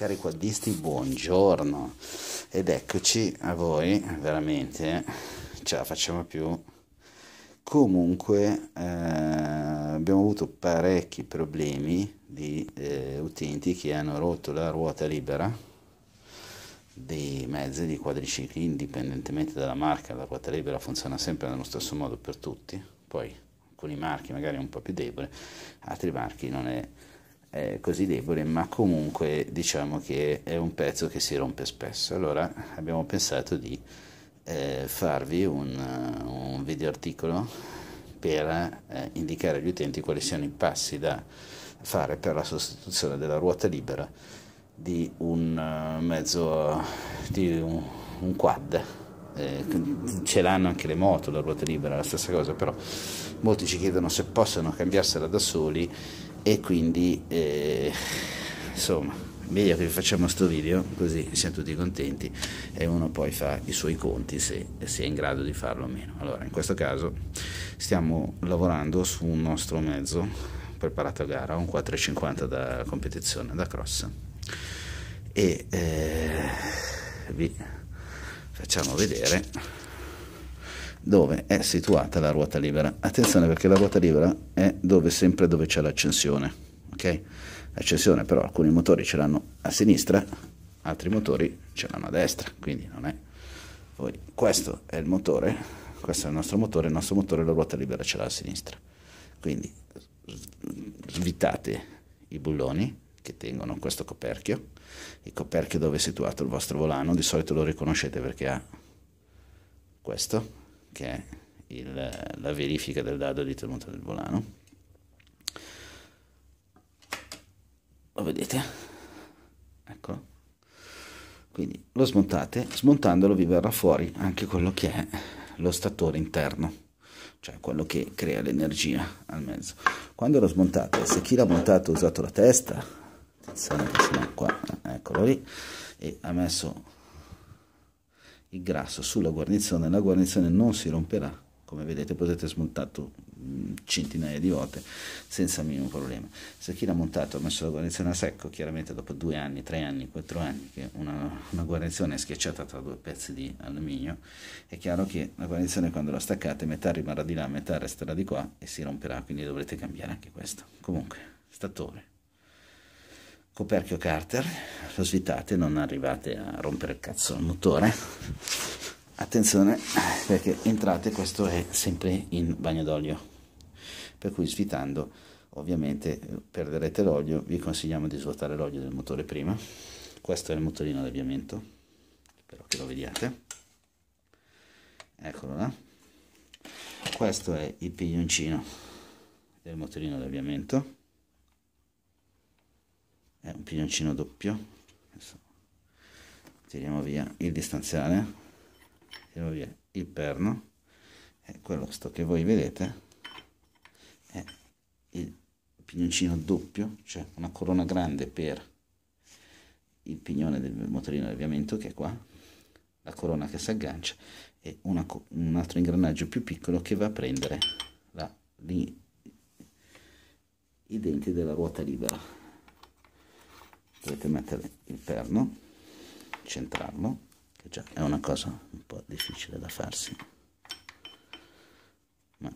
Cari quaddisti, buongiorno ed eccoci a voi, veramente ce la facciamo più. Comunque eh, abbiamo avuto parecchi problemi di eh, utenti che hanno rotto la ruota libera dei mezzi di quadricicli indipendentemente dalla marca, la ruota libera funziona sempre nello stesso modo per tutti, poi alcuni marchi magari è un po' più debole, altri marchi non è eh, così debole, ma comunque diciamo che è un pezzo che si rompe spesso. Allora abbiamo pensato di eh, farvi un, un video articolo per eh, indicare agli utenti quali siano i passi da fare per la sostituzione della ruota libera di un uh, mezzo di un, un quad eh, ce l'hanno anche le moto la ruota libera la stessa cosa però molti ci chiedono se possono cambiarsela da soli e quindi eh, insomma meglio che facciamo questo video così siamo tutti contenti e uno poi fa i suoi conti se è in grado di farlo o meno allora in questo caso stiamo lavorando su un nostro mezzo preparato a gara un 450 da competizione da cross e eh, vi facciamo vedere dove è situata la ruota libera. Attenzione perché la ruota libera è dove, sempre dove c'è l'accensione. Okay? L'accensione però alcuni motori ce l'hanno a sinistra, altri motori ce l'hanno a destra, quindi non è... Poi, questo è il motore, questo è il nostro motore, il nostro motore la ruota libera ce l'ha a sinistra. Quindi svitate i bulloni che tengono questo coperchio, il coperchio dove è situato il vostro volano, di solito lo riconoscete perché ha questo, che è il, la verifica del dado di tenuta del volano. Lo vedete? Eccolo. Quindi lo smontate, smontandolo vi verrà fuori anche quello che è lo statore interno cioè quello che crea l'energia al mezzo. Quando lo smontate, se chi l'ha montato ha usato la testa, attenzione che se qua, eccolo lì, e ha messo il grasso sulla guarnizione, la guarnizione non si romperà, come vedete potete smontarlo mm, centinaia di volte senza minimo problema. Se chi l'ha montato ha messo la guarnizione a secco, chiaramente dopo due anni, tre anni, quattro anni che una, una guarnizione è schiacciata tra due pezzi di alluminio, è chiaro che la guarnizione quando la staccate metà rimarrà di là, metà resterà di qua e si romperà, quindi dovrete cambiare anche questo. Comunque, statore coperchio Carter, lo svitate, non arrivate a rompere il cazzo al motore. Attenzione perché entrate, questo è sempre in bagno d'olio, per cui svitando ovviamente eh, perderete l'olio, vi consigliamo di svuotare l'olio del motore prima. Questo è il motorino d'avviamento, spero che lo vediate. Eccolo là. Questo è il piglioncino del motorino d'avviamento piglioncino doppio Adesso tiriamo via il distanziale tiriamo via il perno e quello che voi vedete è il pignoncino doppio cioè una corona grande per il pignone del motorino di avviamento che è qua la corona che si aggancia e una, un altro ingranaggio più piccolo che va a prendere la, i, i denti della ruota libera dovete mettere il perno centrarlo che già è una cosa un po' difficile da farsi ma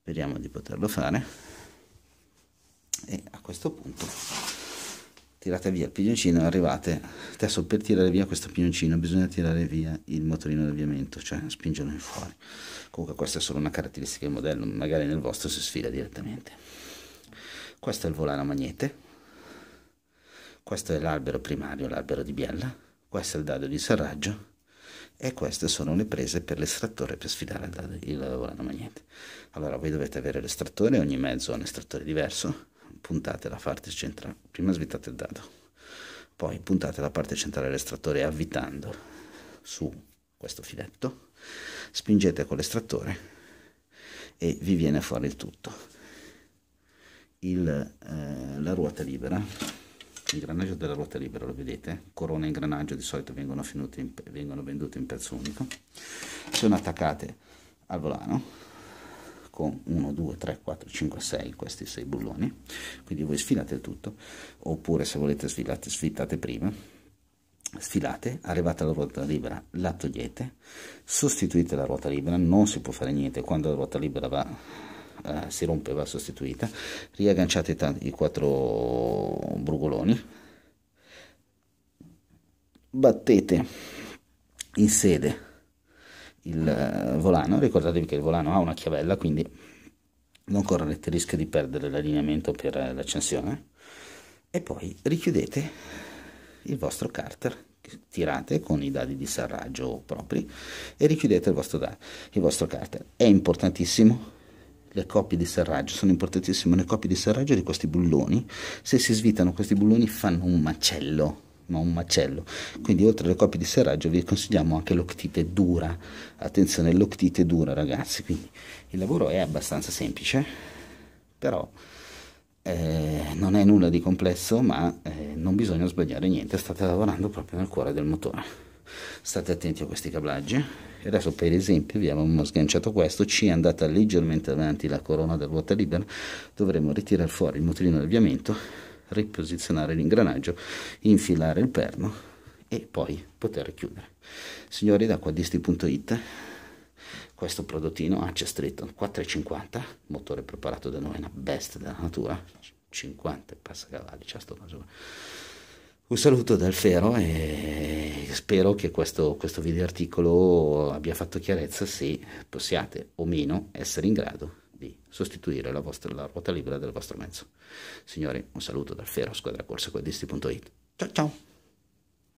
speriamo di poterlo fare e a questo punto tirate via il pignoncino arrivate adesso per tirare via questo pignoncino bisogna tirare via il motorino d'avviamento cioè spingerlo in fuori comunque questa è solo una caratteristica del modello magari nel vostro si sfila direttamente questo è il volano a magnete. Questo è l'albero primario, l'albero di biella. Questo è il dado di serraggio. E queste sono le prese per l'estrattore per sfidare il, dado, il volano a magnete. Allora voi dovete avere l'estrattore, ogni mezzo ha un estrattore diverso. Puntate la parte centrale, prima svitate il dado, poi puntate la parte centrale dell'estrattore avvitando su questo filetto, spingete con l'estrattore e vi viene fuori il tutto il, eh, la ruota libera, l'ingranaggio della ruota libera, lo vedete? Corona e ingranaggio di solito vengono, in, vengono vendute in pezzo unico, sono attaccate al volano con 1, 2, 3, 4, 5, 6 questi 6 bulloni quindi voi sfilate il tutto oppure se volete sfilate sfilate prima sfilate, arrivate alla ruota libera la togliete sostituite la ruota libera non si può fare niente quando la ruota libera va eh, si rompe va sostituita riagganciate i quattro brugoloni battete in sede il eh, volano ricordatevi che il volano ha una chiavella quindi non correte il rischio di perdere l'allineamento per eh, l'accensione e poi richiudete il vostro carter tirate con i dadi di serraggio propri e richiudete il vostro, il vostro carter è importantissimo le coppie di serraggio, sono importantissime le coppie di serraggio di questi bulloni, se si svitano questi bulloni fanno un macello, ma un macello, quindi oltre alle coppie di serraggio vi consigliamo anche l'octite dura, attenzione l'octite dura ragazzi, quindi il lavoro è abbastanza semplice, però eh, non è nulla di complesso, ma eh, non bisogna sbagliare niente, state lavorando proprio nel cuore del motore. State attenti a questi cablaggi, adesso per esempio abbiamo sganciato questo, ci è andata leggermente avanti la corona del ruota libera, dovremo ritirare fuori il motorino avviamento riposizionare l'ingranaggio, infilare il perno e poi poter chiudere. Signori da acquadisti.it questo prodottino H Street 450, motore preparato da noi, una bestia della natura, 50 passa c'è cioè sto coso. Un saluto dal Fero e spero che questo, questo video articolo abbia fatto chiarezza se possiate o meno essere in grado di sostituire la, vostra, la ruota libera del vostro mezzo. Signori, un saluto dal Fero, squadra corsa Ciao ciao!